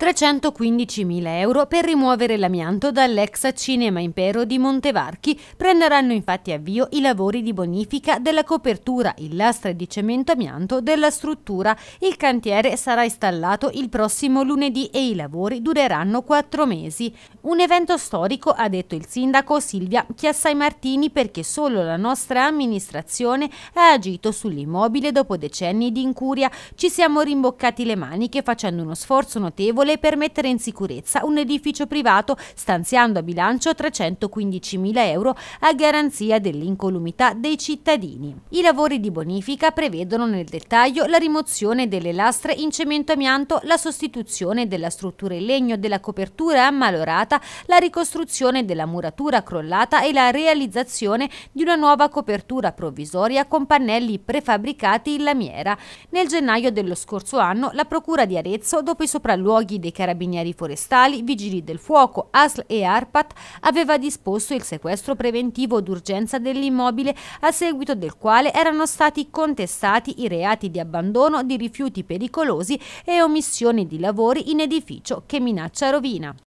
315.000 euro per rimuovere l'amianto dall'ex Cinema Impero di Montevarchi. Prenderanno infatti avvio i lavori di bonifica della copertura in lastre di cemento amianto della struttura. Il cantiere sarà installato il prossimo lunedì e i lavori dureranno quattro mesi. Un evento storico, ha detto il sindaco Silvia Chiassai Martini, perché solo la nostra amministrazione ha agito sull'immobile dopo decenni di incuria. Ci siamo rimboccati le maniche facendo uno sforzo notevole scuole per mettere in sicurezza un edificio privato stanziando a bilancio 315.000 euro a garanzia dell'incolumità dei cittadini. I lavori di bonifica prevedono nel dettaglio la rimozione delle lastre in cemento amianto, la sostituzione della struttura in legno della copertura ammalorata, la ricostruzione della muratura crollata e la realizzazione di una nuova copertura provvisoria con pannelli prefabbricati in lamiera. Nel gennaio dello scorso anno la Procura di Arezzo, dopo i sopralluoghi dei carabinieri forestali, vigili del fuoco, ASL e ARPAT aveva disposto il sequestro preventivo d'urgenza dell'immobile a seguito del quale erano stati contestati i reati di abbandono di rifiuti pericolosi e omissione di lavori in edificio che minaccia rovina.